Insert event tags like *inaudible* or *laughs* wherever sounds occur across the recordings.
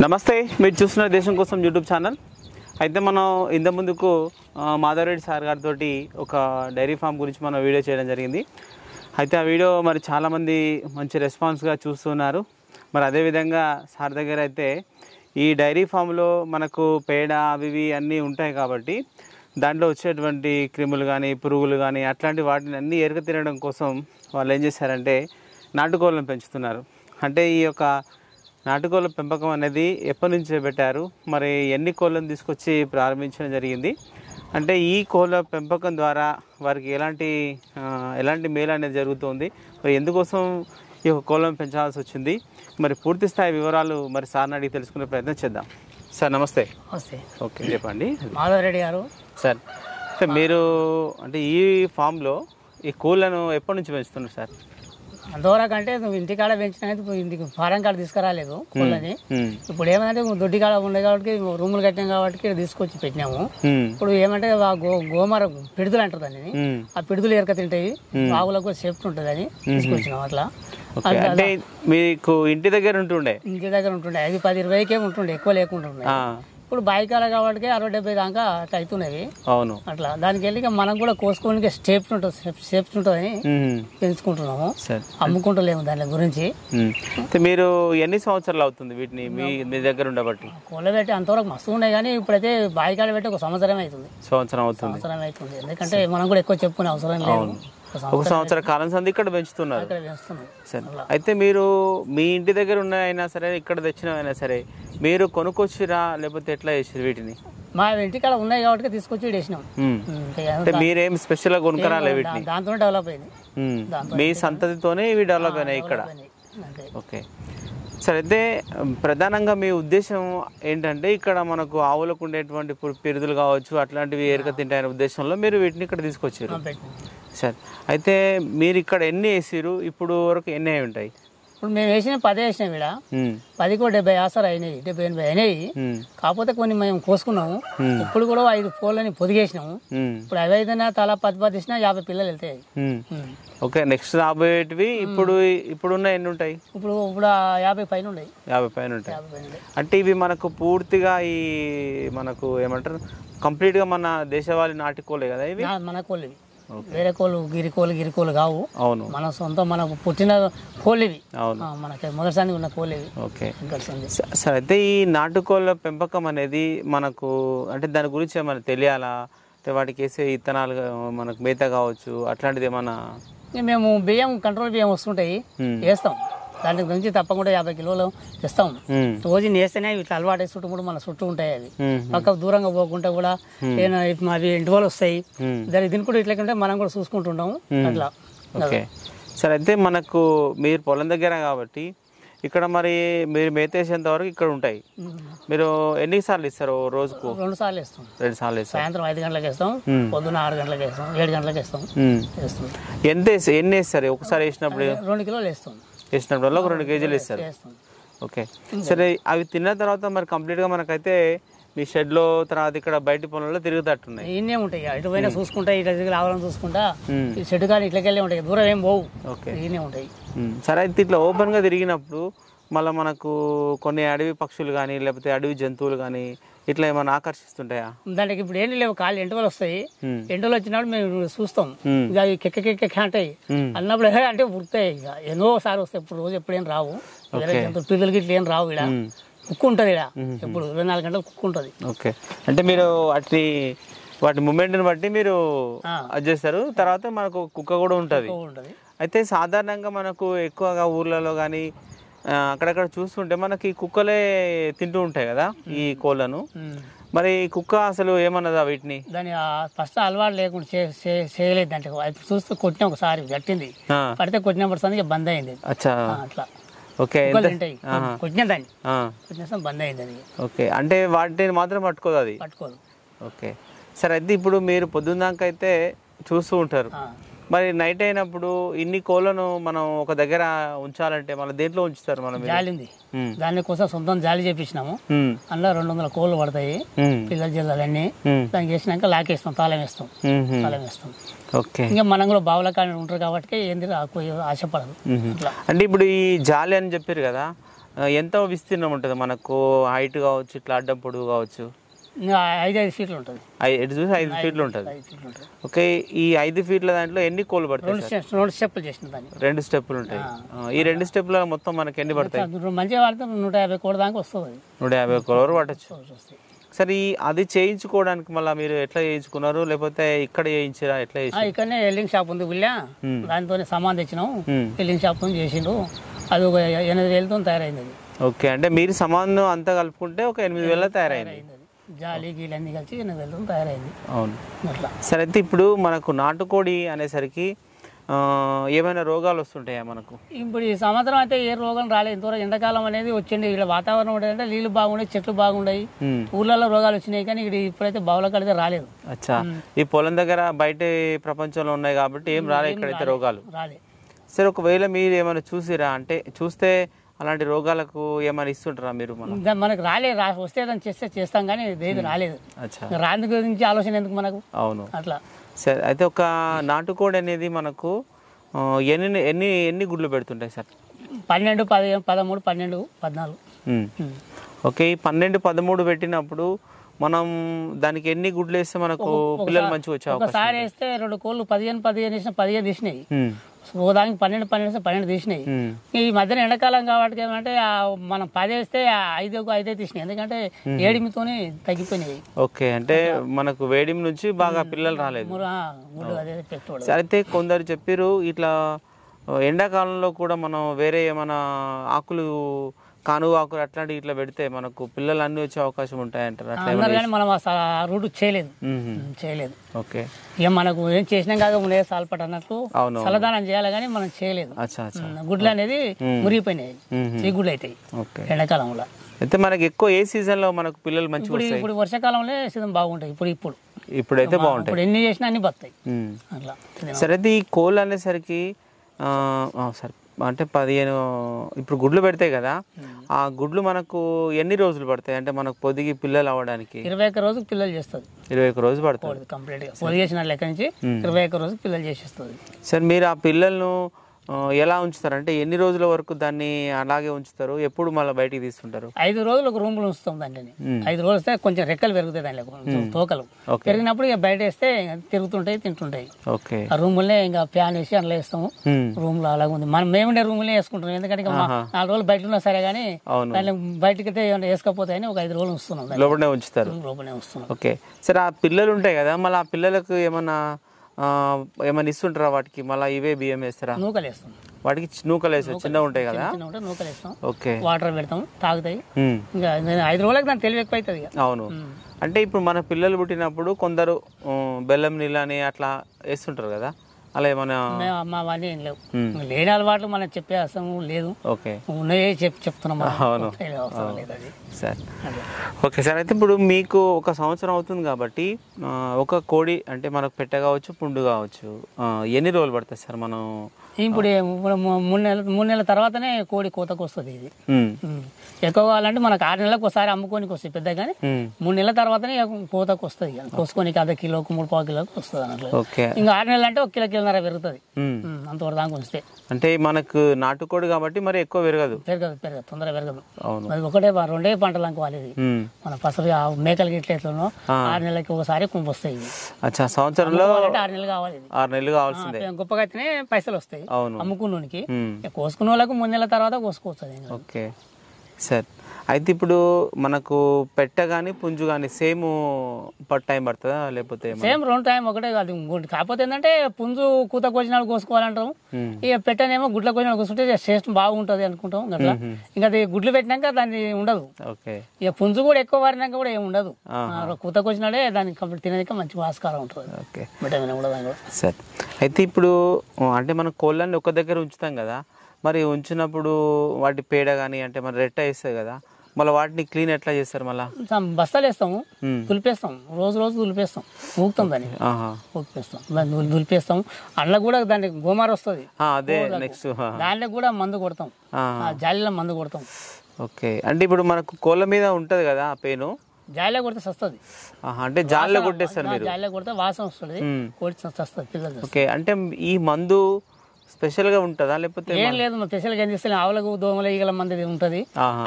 నమస్తే మీరు చూస్తున్న దేశం కోసం యూట్యూబ్ ఛానల్ అయితే మనం ఇంత ముందుకు మాధవరెడ్డి సార్ గారితో ఒక డైరీ ఫామ్ గురించి మనం వీడియో చేయడం జరిగింది అయితే ఆ వీడియో మరి చాలామంది మంచి రెస్పాన్స్గా చూస్తున్నారు మరి అదేవిధంగా సార్ దగ్గర అయితే ఈ డైరీ ఫామ్లో మనకు పేడ అవి ఇవి అన్నీ ఉంటాయి కాబట్టి దాంట్లో వచ్చేటువంటి క్రిములు కానీ పురుగులు కానీ అట్లాంటి వాటిని అన్నీ ఎరుక తినడం కోసం వాళ్ళు ఏం చేశారంటే నాటుకోళ్ళను పెంచుతున్నారు అంటే ఈ యొక్క నాటుకోళ్ళ పెంపకం అనేది ఎప్పటి నుంచి పెట్టారు మరి ఎన్ని కోళ్ళను తీసుకొచ్చి ప్రారంభించడం జరిగింది అంటే ఈ కోళ్ళ పెంపకం ద్వారా వారికి ఎలాంటి ఎలాంటి మేలు అనేది జరుగుతుంది మరి ఎందుకోసం ఈ యొక్క కోళ్ళను పెంచాల్సి వచ్చింది మరి పూర్తి స్థాయి వివరాలు మరి సార్ని అడిగి తెలుసుకునే ప్రయత్నం చేద్దాం సార్ నమస్తే నమస్తే ఓకే చెప్పండి మాధవరెడ్డి గారు సార్ సార్ మీరు అంటే ఈ ఫామ్లో ఈ కోళ్ళను ఎప్పటి నుంచి పెంచుతున్నారు సార్ దూర కంటే నువ్వు కాడ పెంచిన ఇంటికి ఫారం కాడ తీసుకురాలేదు కోళ్ళని ఇప్పుడు ఏమంటే దొడ్డి కాడ ఉండే కాబట్టి రూములు కట్టాం కాబట్టి తీసుకొచ్చి పెట్టినాము ఇప్పుడు ఏమంటే ఆ గో గోమర పిడుదలు అంటారు దాన్ని ఆ పిడుదలు ఎరక తింటాయి ఆవులకు సేఫ్టీ అని తీసుకొచ్చినాం అట్లా అంటే మీకు ఇంటి దగ్గర ఉంటుండే ఇంటి దగ్గర ఉంటుండే అది పది ఇరవైకే ఉంటుండే ఎక్కువ లేకుండా ఇప్పుడు బాయికాల కాబట్టి అరవై డెబ్బై దాకా అట్లా అవుతున్నది అవును అట్లా దానికి వెళ్ళి మనం కూడా కోసుకోవడానికి స్టెప్స్ ఉంటుంది సేఫ్ ఉంటాయని పెంచుకుంటున్నాము అమ్ముకుంటలేము దాని గురించి మీరు ఎన్ని సంవత్సరాలు అవుతుంది వీటిని మీ మీ దగ్గర ఉండబట్టి కోళ్ళ పెట్టి అంతవరకు మస్తు ఉన్నాయి కానీ ఇప్పుడైతే బాయికాల పెట్టి ఒక సంవత్సరం అవుతుంది సంవత్సరం అవుతుంది సంవత్సరం అవుతుంది ఎందుకంటే మనం కూడా ఎక్కువ చెప్పుకునే అవసరం లేదు ఒక సంవత్సర కాలం సంది ఇక్కడ పెంచుతున్నారు సరే అయితే మీరు మీ ఇంటి దగ్గర ఉన్న అయినా సరే ఇక్కడ అయినా సరే మీరు కొనుక్కొచ్చిరా లేకపోతే ఎట్లా చేసారు వీటిని మా ఉన్నాయి కాబట్టి తీసుకొచ్చి వేసినాం మీరేం స్పెషల్ గా వీటిని దాంతో డెవలప్ అయింది మీ సంతతితోనే ఇవి డెవలప్ అయినాయి ఇక్కడ ఓకే సరే అయితే ప్రధానంగా మీ ఉద్దేశం ఏంటంటే ఇక్కడ మనకు ఆవులకు ఉండేటువంటి పిరుదులు కావచ్చు అట్లాంటివి ఏరిక తింటాయనే ఉద్దేశంలో మీరు వీటిని ఇక్కడ తీసుకొచ్చారు సరే అయితే మీరు ఇక్కడ ఎన్ని వేసిరు ఇప్పుడు వరకు ఎన్ని అయి ఉంటాయి ఇప్పుడు మేము వేసిన పది వేసినాం ఇక్కడ పది కూడా డెబ్బై ఆసాలు అయినాయి డెబ్బై ఎనభై అయినాయి కాకపోతే కొన్ని మేము కోసుకున్నాము ఇప్పుడు కూడా ఐదు పూలని పొదిగేసినాము ఇప్పుడు అవి అయితేనే తలా పది పది ఇచ్చినా యాభై పిల్లలు వెళ్తాయి ఓకే నెక్స్ట్ రాబోయేటివి ఇప్పుడు ఇప్పుడు ఉన్న ఎన్ని ఉంటాయి ఇప్పుడు ఇప్పుడు యాభై పైన ఉన్నాయి యాభై పైన ఉంటాయి అంటే ఇవి మనకు పూర్తిగా ఈ మనకు ఏమంటారు కంప్లీట్ గా మన దేశవాళి నాటికోలే కోలే కదా ఇవి మన కోళ్ళు వేరే కోళ్ళు గిరి కోళ్ళు గిరి కోళ్ళు కావు అవును మన సొంత మనకు పుట్టిన కోళ్ళు ఇవి మనకి మొదటిసారి ఉన్న కోళ్ళు ఇవి ఓకే సార్ అయితే ఈ నాటుకోళ్ళ పెంపకం అనేది మనకు అంటే దాని గురించి ఏమైనా తెలియాలా అంటే వాటికి వేసే ఇత్తనాలు మనకు మేత కావచ్చు అట్లాంటిది ఏమైనా మేము బియ్యం కంట్రోల్ బియ్యం వస్తుంటాయి వేస్తాం దాని గురించి తప్పకుండా యాభై కిలోలు తెస్తాం రోజు నేస్తేనే ఇట్లా అలవాటు చుట్టూ కూడా మన చుట్టూ ఉంటాయి అవి పక్క దూరంగా పోకుండా కూడా నేను అవి ఇంటి వాళ్ళు వస్తాయి దాని దీనికి కూడా ఇట్లా మనం కూడా చూసుకుంటుంటాము అట్లా సరే అయితే మనకు మీరు పొలం దగ్గర కాబట్టి ఇక్కడ మరి మీరు మేతేసేంత వరకు ఇక్కడ ఉంటాయి మీరు ఎన్ని సార్లు ఇస్తారు రోజుకు రెండు సార్లు ఇస్తాం రెండు సార్లు ఇస్తాం సాయంత్రం ఐదు గంటలకు ఇస్తాం పొద్దున్న ఆరు గంటలకు ఇస్తాం ఏడు గంటలకు ఇస్తాం ఎంత ఎన్ని వేస్తారు ఒకసారి వేసినప్పుడు రెండు కిలోలు వేస్తాం వేసినప్పుడల్లా ఒక రెండు కేజీలు ఇస్తారు ఓకే సరే అవి తిన్న తర్వాత మరి కంప్లీట్గా మనకైతే మీ షెడ్లో తర్వాత ఇక్కడ బయట పొలంలో తిరుగుతట్టున్నాయి ఇన్నే ఉంటాయి ఇటు పోయిన చూసుకుంటా ఇట్లా దగ్గర రావడం చూసుకుంటా ఈ షెడ్ కానీ ఇట్లకెళ్ళే ఉంటాయి దూరం ఏం పోవు ఓకే ఇన్నే ఉంటాయి సరే అయితే ఇట్లా ఓపెన్గా తిరిగినప్పుడు మళ్ళీ మనకు కొన్ని అడవి పక్షులు కానీ లేకపోతే అడవి జంతువులు కానీ ఇట్లా ఏమైనా ఆకర్షిస్తుంటాయా దానికి ఇప్పుడు ఏం లేవు కాలు ఎండలు వస్తాయి ఎండలు వచ్చినప్పుడు మేము చూస్తాం ఇక అవి కెక్క కెక్క క్యాంటాయి అన్నప్పుడు *laughs* అంటే ఉడతాయి ఇక ఎన్నో సార్లు వస్తాయి ఇప్పుడు రోజు ఎప్పుడేం రావు పిల్లలకి ఇట్లా ఏం రావు ఇలా కుక్కు ఉంటుంది ఇలా ఎప్పుడు ఇరవై నాలుగు గంటలు కుక్కు ఉంటుంది ఓకే అంటే మీరు అట్ని వాటి మూమెంట్ని బట్టి మీరు చేస్తారు తర్వాత మనకు కుక్క కూడా ఉంటుంది అయితే సాధారణంగా మనకు ఎక్కువగా ఊర్లలో కానీ అక్కడక్కడ చూస్తుంటే మనకి కుక్కలే తింటూ ఉంటాయి కదా ఈ కోళ్ళను మరి కుక్క అసలు ఏమన్నదా వీటిని దాని ఫస్ట్ అలవాటు లేకుండా చేయలేదు అంటే చూస్తూ కొట్టిన ఒకసారి గట్టింది పడితే కొట్టినప్పుడు సందికి బంద్ అయింది అట్లా ఓకే కొట్టిన దాన్ని కొట్టిన బంద్ అయింది అది ఓకే అంటే వాటిని మాత్రం పట్టుకోదు అది పట్టుకోదు ఓకే సరే అయితే ఇప్పుడు మీరు పొద్దున్నాకైతే చూస్తూ ఉంటారు మరి నైట్ అయినప్పుడు ఇన్ని కోళ్ళను మనం ఒక దగ్గర ఉంచాలంటే మన దేంట్లో ఉంచుతారు మనం జాలింది దానికోసం సొంతం జాలి చేపించినాము అందులో రెండు వందల కోళ్ళు పడతాయి పిల్లల జిల్లాలన్నీ దానికి వేసినాక లాకేస్తాం తాళం వేస్తాం తాళం వేస్తాం ఓకే ఇంకా మనం కూడా బావుల కానీ ఉంటారు కాబట్టి ఏంది ఆశపడదు అంటే ఇప్పుడు ఈ జాలి అని చెప్పారు కదా ఎంత విస్తీర్ణం ఉంటుంది మనకు హైట్ కావచ్చు ఇట్లా అడ్డం పొడుగు కావచ్చు ఐదు ఐదు ఫీట్లు ఉంటుంది ఎటు చూసి ఐదు ఫీట్లు ఉంటుంది ఓకే ఈ ఐదు ఫీట్ల దాంట్లో ఎన్ని కోళ్ళు పడతాయి రెండు స్టెప్పులు చేసిన రెండు స్టెప్పులు ఉంటాయి ఈ రెండు స్టెప్పుల మొత్తం మనకి ఎన్ని పడతాయి మంచిగా పడితే నూట యాభై కోళ్ళ దాకా వస్తుంది నూట యాభై కోళ్ళ వరకు పట్టచ్చు సరే అది చేయించుకోవడానికి మళ్ళీ మీరు ఎట్లా చేయించుకున్నారు లేకపోతే ఇక్కడ చేయించారా ఎట్లా ఇక్కడనే వెల్డింగ్ షాప్ ఉంది ఉల్లా దానితోనే సామాన్ తెచ్చినాం వెల్డింగ్ షాప్ చేసిండు అది ఒక ఎనిమిది వేలతో తయారైంది ఓకే అంటే మీరు సమానం అంతా కలుపుకుంటే ఒక ఎనిమిది వేల తయారైంది జాలి గీలన్నీ కలిసి తయారైంది అవును అట్లా సరే అయితే ఇప్పుడు మనకు నాటుకోడి అనేసరికి ఏమైనా రోగాలు వస్తుంటాయా మనకు ఇప్పుడు ఈ సంవత్సరం అయితే ఏ రోగం రాలేదు ఇంతవరకు ఎండాకాలం అనేది వచ్చింది ఇక్కడ వాతావరణం ఉండేదంటే నీళ్ళు బాగుండే చెట్లు బాగుండాయి ఊర్లలో రోగాలు వచ్చినాయి కానీ ఇక్కడ ఇప్పుడైతే బావులకు అయితే రాలేదు అచ్చా ఈ పొలం దగ్గర బయట ప్రపంచంలో ఉన్నాయి కాబట్టి ఏం రాలేదు ఇక్కడైతే రోగాలు రాలేదు సరే ఒకవేళ మీరు ఏమైనా చూసిరా అంటే చూస్తే అలాంటి రోగాలకు ఏమైనా ఇస్తుంటారా మీరు మనకు రాలేదు వస్తే చేస్తే చేస్తాం కానీ ఏది రాలేదు రాని గురించి ఆలోచన ఎందుకు మనకు అవును అట్లా సరే అయితే ఒక నాటుకోడి అనేది మనకు ఎన్ని ఎన్ని ఎన్ని గుడ్లు పెడుతుంటాయి సార్ పన్నెండు పదిహేను పదమూడు పన్నెండు పద్నాలుగు ఓకే ఈ పన్నెండు పదమూడు పెట్టినప్పుడు మనం దానికి ఎన్ని గుడ్లు వేస్తే మనకు పిల్లలు మంచిగా వచ్చా ఒకసారి వేస్తే రెండు కోళ్ళు పదిహేను పదిహేను వేసిన పదిహేను తీసినాయి దానికి పన్నెండు పన్నెండు పన్నెండు తీసినాయి ఈ మధ్యన ఎండాకాలం కాబట్టి ఏమంటే మనం పది వేస్తే ఐదు ఐదే తీసినాయి ఎందుకంటే ఏడిమితోనే తగ్గిపోయినాయి ఓకే అంటే మనకు వేడిమి నుంచి బాగా పిల్లలు రాలేదు అయితే కొందరు చెప్పారు ఇట్లా ఎండాకాలంలో కూడా మనం వేరే ఏమైనా ఆకులు కానువాకులు అట్లాంటి ఇట్లా పెడితే మనకు పిల్లలు అన్ని వచ్చే అవకాశం ఉంటాయి అట్లా మనం అసలు రూట్ చేయలేదు చేయలేదు ఓకే ఇక మనకు ఏం చేసినాం కాదు లేదు సాల్పట్ అన్నట్టు సలదానం చేయాలి కానీ మనం చేయలేదు గుడ్లు అనేది మురిగిపోయినాయి ఈ గుడ్లు అయితే ఎండాకాలంలో అయితే మనకి ఎక్కువ ఏ సీజన్ లో మనకు పిల్లలు మంచి ఇప్పుడు వర్షాకాలంలో సీజన్ బాగుంటాయి ఇప్పుడు ఇప్పుడు ఇప్పుడైతే బాగుంటాయి ఇప్పుడు ఎన్ని చేసినా అన్ని బతాయి అట్లా సరే అయితే ఈ కోళ్ళు అనేసరికి సార్ అంటే పదిహేను ఇప్పుడు గుడ్లు పెడతాయి కదా ఆ గుడ్లు మనకు ఎన్ని రోజులు పడతాయి అంటే మనకు పొదిగి పిల్లలు అవడానికి ఇరవై ఒక్క రోజుకి పిల్లలు చేస్తుంది ఇరవై ఒక్క రోజు పడుతుంది కంప్లీట్గా పొదిగేసిన లెక్క నుంచి ఇరవై ఒక్క రోజు పిల్లలు చేసేస్తుంది సార్ మీరు ఆ పిల్లలను ఎలా ఉంచుతారు అంటే ఎన్ని రోజుల వరకు దాన్ని అలాగే ఉంచుతారు ఎప్పుడు మళ్ళీ బయటికి తీసుకుంటారు ఐదు రోజులు ఒక రూమ్ లో ఉంచుతాం దాంట్లో ఐదు రోజులు వస్తే కొంచెం రెక్కలు పెరుగుతాయి దానిలో తోకలు పెరిగినప్పుడు ఇక బయట వేస్తే తిరుగుతుంటాయి తింటుంటాయి ఓకే ఆ రూములనే ఇంకా ఫ్యాన్ వేసి అందులో వేస్తాము రూమ్ లో అలాగే ఉంది మనం మేముండే లో వేసుకుంటున్నాం ఎందుకంటే నాలుగు రోజులు బయట ఉన్నా సరే కానీ దాన్ని బయటకి అని ఒక ఐదు రోజులు వస్తున్నాం లోపలనే ఉంచుతారు లోపలనే వస్తున్నాం ఓకే సరే ఆ పిల్లలు ఉంటాయి కదా మళ్ళీ ఆ పిల్లలకు ఏమన్నా ఏమైనా ఇస్తుంటారా వాటికి మళ్ళీ ఇవే బియ్యం వేస్తారా నూకలు వేస్తాం వాటికి నూకలు వేస్తాం చిన్న ఉంటాయి కదా నూకలు వేస్తాం ఓకే వాటర్ పెడతాం తాగుతాయి ఇంకా ఐదు రోజులకు దాని అవును అంటే ఇప్పుడు మన పిల్లలు పుట్టినప్పుడు కొందరు బెల్లం నీళ్ళని అట్లా వేస్తుంటారు కదా అలా ఏమైనా మా అవన్నీ ఏం లేవు లేని అలవాట్లు మనం చెప్పేస్తాం లేదు ఓకే ఉన్నాయే చెప్ చెప్తున్నాం అవును ఓకే సార్ అయితే ఇప్పుడు మీకు ఒక సంవత్సరం అవుతుంది కాబట్టి ఒక కోడి అంటే మనకు పెట్ట కావచ్చు పుండు కావచ్చు ఎన్ని రోజులు పడుతుంది సార్ మనం ఇప్పుడు మూడు నెలల మూడు నెలల తర్వాతనే కోడి కోతకు వస్తుంది ఇది ఎక్కువ కావాలంటే మనకు ఆరు నెలలకు ఒకసారి అమ్ముకోనికి వస్తుంది పెద్ద కానీ మూడు నెలల తర్వాతనే కోతకు వస్తుంది కోసుకొని అర్ధ కిలోకి మూడు పావు కిలోకి వస్తుంది అన్నట్లు ఇంకా ఆరు నెలలు అంటే ఒక కిలో ఏడున్నర పెరుగుతుంది అంతవరకు దానికి ఉంచితే అంటే మనకు నాటుకోడు కాబట్టి మరి ఎక్కువ పెరగదు పెరగదు పెరగదు తొందరగా పెరగదు మరి ఒకటే రెండే పంటలు అనుకోవాలి మన పసలు మేకలు గిట్ల ఆరు నెలలకి ఒకసారి కుంపు వస్తాయి అచ్చా సంవత్సరంలో ఆరు నెలలు కావాలి ఆరు నెలలు కావాల్సింది గొప్పగా అయితేనే పైసలు వస్తాయి అవును అమ్ముకున్నోనికి కోసుకున్న వాళ్ళకు మూడు నెలల తర్వాత కోసుకోవచ్చు ఓకే సరే అయితే ఇప్పుడు మనకు పెట్ట కానీ పుంజు కానీ సేమ్ పట్ టైం పడుతుందా లేకపోతే సేమ్ రెండు టైం ఒకటే కాదు ఇంకోటి కాకపోతే ఏంటంటే పుంజు కూత కోసిన కోసుకోవాలంటాం ఇక పెట్టనేమో గుడ్ల కోసిన కోసుకుంటే టేస్ట్ బాగుంటుంది అనుకుంటాం అట్లా ఇంకా అది గుడ్లు పెట్టినాక దాన్ని ఉండదు ఓకే ఇక పుంజు కూడా ఎక్కువ వారినాక కూడా ఏమి ఉండదు కూత కోసినాడే దానికి కంప్లీట్ తినేదాక మంచి ఆస్కారం ఉంటుంది సార్ అయితే ఇప్పుడు అంటే మనం కోళ్ళని ఒక్క దగ్గర ఉంచుతాం కదా మరి ఉంచినప్పుడు వాటి పేడ కానీ అంటే మరి రెట్ట వేస్తాయి కదా మళ్ళీ వాటిని క్లీన్ ఎట్లా చేస్తారు మళ్ళీ బస్తాలు వేస్తాము దులిపేస్తాం రోజు రోజు దులిపేస్తాం ఊపుతాం దాన్ని ఊపిస్తాం దులిపేస్తాం అందులో కూడా దానికి గోమార వస్తుంది నెక్స్ట్ దానిలో కూడా మందు కొడతాం జాలిలో మందు కొడతాం ఓకే అంటే ఇప్పుడు మనకు కోళ్ళ మీద ఉంటుంది కదా ఆ పెయిన్ జాలిలో కొడితే వస్తుంది అంటే జాలిలో కొట్టేస్తారు మీరు జాలిలో కొడితే వాసన వస్తుంది కొడితే వస్తుంది పిల్లలు ఓకే అంటే ఈ మందు స్పెషల్గా ఉంటుందా లేకపోతే ఏం లేదు మనం స్పెషల్గా ఏం చేస్తాం ఆవులకు దోమల ఈగల మంది ఉంటుంది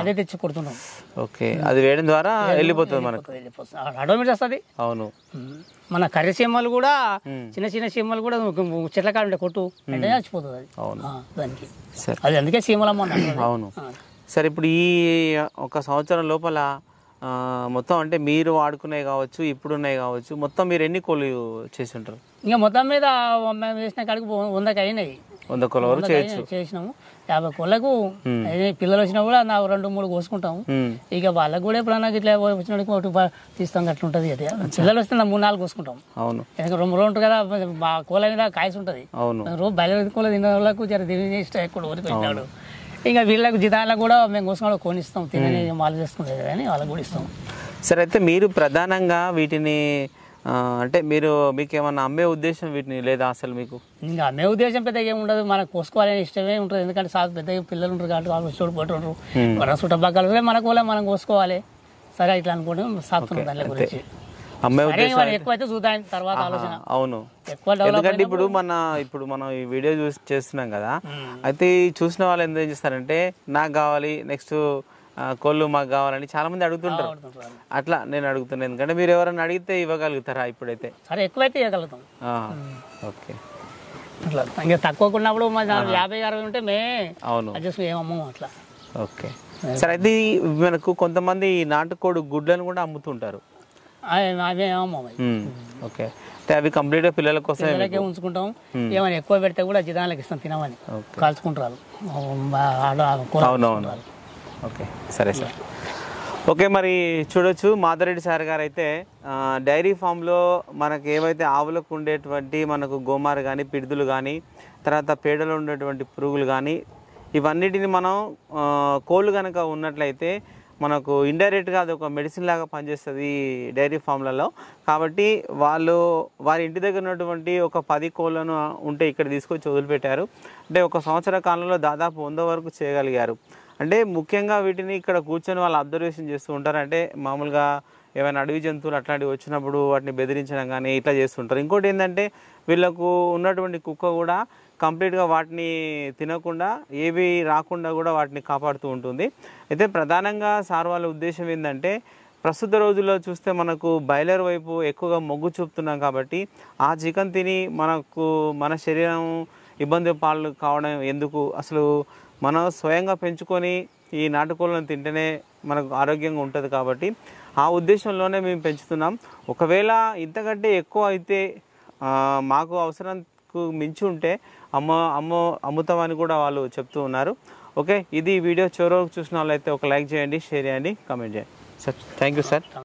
అదే తెచ్చి కొడుతున్నాం ఓకే అది వేయడం ద్వారా వెళ్ళిపోతుంది మనకు వెళ్ళిపోతుంది వస్తుంది అవును మన కర్రీ సీమలు కూడా చిన్న చిన్న సీమలు కూడా చెట్ల కాడ కొట్టు అంటే చచ్చిపోతుంది అది అవును దానికి అది అందుకే సీమలమ్మ అవును సరే ఇప్పుడు ఈ ఒక సంవత్సరం లోపల మొత్తం అంటే మీరు వాడుకునేవి కావచ్చు ఇప్పుడున్నాయి కావచ్చు మొత్తం మీరు ఎన్ని కోళ్ళు చేసి ఉంటారు ఇంకా మొత్తం మీద మేము చేసిన కాడికి వందకి అయినాయి వంద కోళ్ళ వరకు చేయొచ్చు చేసినాము యాభై కోళ్ళకు పిల్లలు వచ్చినా కూడా నా రెండు మూడు కోసుకుంటాము ఇక వాళ్ళకు కూడా ఎప్పుడన్నా ఇట్లా వచ్చిన ఒకటి తీస్తాం అట్లా ఉంటుంది అది పిల్లలు వస్తే నా మూడు నాలుగు కోసుకుంటాం అవును రెండు రోజులు ఉంటుంది కదా మా కోళ్ళ మీద కాయసు ఉంటుంది అవును రోజు బయలు కోళ్ళ తిన్న వాళ్ళకు జర తిని ఇష్టం ఎక్కువ వరకు వచ్చినాడు ఇంకా వీళ్ళకు జితాలకు కూడా మేము కోసుకుని కొనిస్తాం తినే మాలు చేసుకుంటారు కానీ వాళ్ళకు కూడా ఇస్తాం సరే అయితే మీరు ప్రధానంగా వీటిని అంటే మీరు మీకు ఏమన్నా అమ్మే ఉద్దేశం వీటిని లేదా అసలు మీకు ఇంకా అమ్మే ఉద్దేశం పెద్దగా ఏమి ఉండదు మనకు కోసుకోవాలనే ఇష్టమే ఉంటుంది ఎందుకంటే సాగు పెద్దగా పిల్లలు ఉంటారు కాబట్టి వాళ్ళు చోటు పట్టుంటారు మన చుట్టపక్కల మనకు వాళ్ళ మనం కోసుకోవాలి సరే ఇట్లా అనుకోండి సాగుతున్నాం దాని గురించి చూద్దాం తర్వాత ఆలోచన అవును ఎందుకంటే ఇప్పుడు మన ఇప్పుడు మనం ఈ వీడియో చూసి చేస్తున్నాం కదా అయితే చూసిన వాళ్ళు ఎందుకు ఏం చేస్తారంటే నాకు కావాలి నెక్స్ట్ కోళ్ళు మాకు కావాలని చాలా మంది అడుగుతుంటారు అట్లా నేను అడుగుతున్నాను ఎందుకంటే మీరు ఎవరైనా అడిగితే ఇవ్వగలుగుతారా ఇప్పుడైతే సరే ఎక్కువైతే ఇవ్వగలుగుతాం ఓకే అట్లా ఇంకా తక్కువ ఉన్నప్పుడు యాభై అరవై ఉంటే మే అవును అట్లా ఓకే సరే అది మనకు కొంతమంది నాటుకోడు గుడ్లను కూడా అమ్ముతుంటారు ఓకే అంటే అవి కంప్లీట్ గా పిల్లల కోసం ఉంచుకుంటాం ఏమైనా ఎక్కువ పెడితే కూడా జిదాలకు ఇస్తాం తినమని కాల్చుకుంటారు ఓకే సరే సార్ ఓకే మరి చూడొచ్చు మాధరెడ్డి సార్ గారు అయితే డైరీ ఫామ్లో మనకు ఏవైతే ఆవులకు ఉండేటువంటి మనకు గోమారు కానీ పిడుదులు కానీ తర్వాత పేడలో ఉండేటువంటి పురుగులు కానీ ఇవన్నిటిని మనం కోళ్ళు కనుక ఉన్నట్లయితే మనకు ఇండైరెక్ట్గా అది ఒక మెడిసిన్ లాగా పనిచేస్తుంది డైరీ ఫామ్లలో కాబట్టి వాళ్ళు వారి ఇంటి దగ్గర ఉన్నటువంటి ఒక పది కోళ్ళను ఉంటే ఇక్కడ తీసుకొచ్చి వదిలిపెట్టారు అంటే ఒక సంవత్సర కాలంలో దాదాపు వంద వరకు చేయగలిగారు అంటే ముఖ్యంగా వీటిని ఇక్కడ కూర్చొని వాళ్ళు అబ్జర్వేషన్ చేస్తూ ఉంటారు అంటే మామూలుగా ఏమైనా అడవి జంతువులు అట్లాంటివి వచ్చినప్పుడు వాటిని బెదిరించడం కానీ ఇట్లా చేస్తుంటారు ఇంకోటి ఏంటంటే వీళ్ళకు ఉన్నటువంటి కుక్క కూడా కంప్లీట్గా వాటిని తినకుండా ఏవి రాకుండా కూడా వాటిని కాపాడుతూ ఉంటుంది అయితే ప్రధానంగా సార్ వాళ్ళ ఉద్దేశం ఏంటంటే ప్రస్తుత రోజుల్లో చూస్తే మనకు బయలర్ వైపు ఎక్కువగా మొగ్గు చూపుతున్నాం కాబట్టి ఆ చికెన్ తిని మనకు మన శరీరం ఇబ్బంది పాలు కావడం ఎందుకు అసలు మనం స్వయంగా పెంచుకొని ఈ నాటుకోళ్ళను తింటేనే మనకు ఆరోగ్యంగా ఉంటుంది కాబట్టి ఆ ఉద్దేశంలోనే మేము పెంచుతున్నాం ఒకవేళ ఇంతకంటే ఎక్కువ అయితే మాకు అవసరంకు మించి ఉంటే అమ్మ అమ్మ అమ్ముతామని కూడా వాళ్ళు చెప్తూ ఉన్నారు ఓకే ఇది వీడియో చివరి చూసిన వాళ్ళు అయితే ఒక లైక్ చేయండి షేర్ చేయండి కామెంట్ చేయండి సార్ థ్యాంక్ యూ సార్